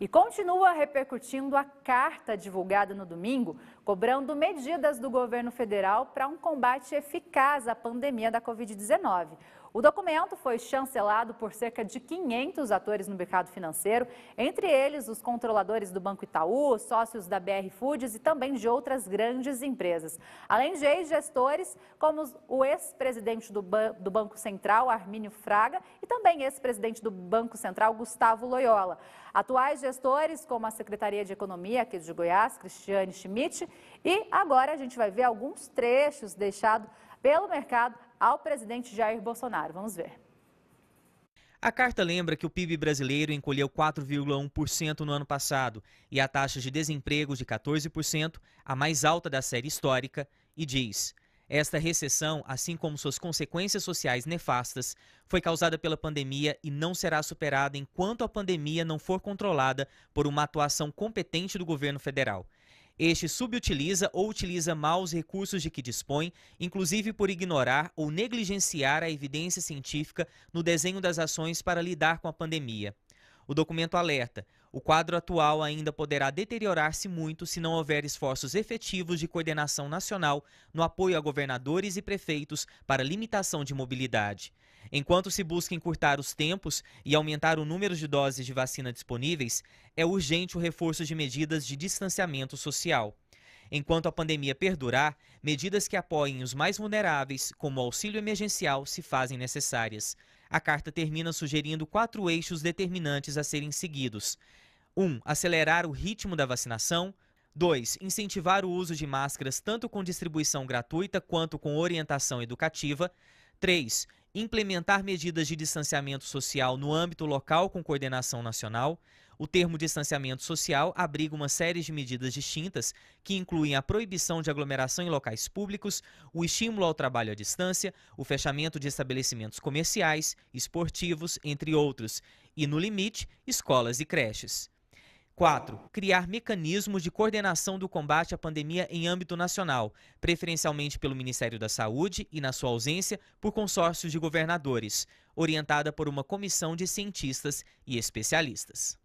E continua repercutindo a carta divulgada no domingo, cobrando medidas do governo federal para um combate eficaz à pandemia da Covid-19. O documento foi chancelado por cerca de 500 atores no mercado financeiro, entre eles os controladores do Banco Itaú, sócios da BR Foods e também de outras grandes empresas. Além de ex-gestores, como o ex-presidente do, Ban do Banco Central, Armínio Fraga, e também ex-presidente do Banco Central, Gustavo Loyola. Atuais gestores, como a Secretaria de Economia aqui de Goiás, Cristiane Schmidt, e agora a gente vai ver alguns trechos deixados pelo mercado ao presidente Jair Bolsonaro. Vamos ver. A carta lembra que o PIB brasileiro encolheu 4,1% no ano passado e a taxa de desemprego de 14%, a mais alta da série histórica, e diz: Esta recessão, assim como suas consequências sociais nefastas, foi causada pela pandemia e não será superada enquanto a pandemia não for controlada por uma atuação competente do governo federal. Este subutiliza ou utiliza mal os recursos de que dispõe, inclusive por ignorar ou negligenciar a evidência científica no desenho das ações para lidar com a pandemia. O documento alerta: o quadro atual ainda poderá deteriorar-se muito se não houver esforços efetivos de coordenação nacional no apoio a governadores e prefeitos para limitação de mobilidade. Enquanto se busca encurtar os tempos e aumentar o número de doses de vacina disponíveis, é urgente o reforço de medidas de distanciamento social. Enquanto a pandemia perdurar, medidas que apoiem os mais vulneráveis, como o auxílio emergencial, se fazem necessárias. A carta termina sugerindo quatro eixos determinantes a serem seguidos: 1. Um, acelerar o ritmo da vacinação. 2. Incentivar o uso de máscaras tanto com distribuição gratuita quanto com orientação educativa. 3. Implementar medidas de distanciamento social no âmbito local com coordenação nacional. O termo distanciamento social abriga uma série de medidas distintas, que incluem a proibição de aglomeração em locais públicos, o estímulo ao trabalho à distância, o fechamento de estabelecimentos comerciais, esportivos, entre outros, e, no limite, escolas e creches. 4. Criar mecanismos de coordenação do combate à pandemia em âmbito nacional, preferencialmente pelo Ministério da Saúde e, na sua ausência, por consórcios de governadores, orientada por uma comissão de cientistas e especialistas.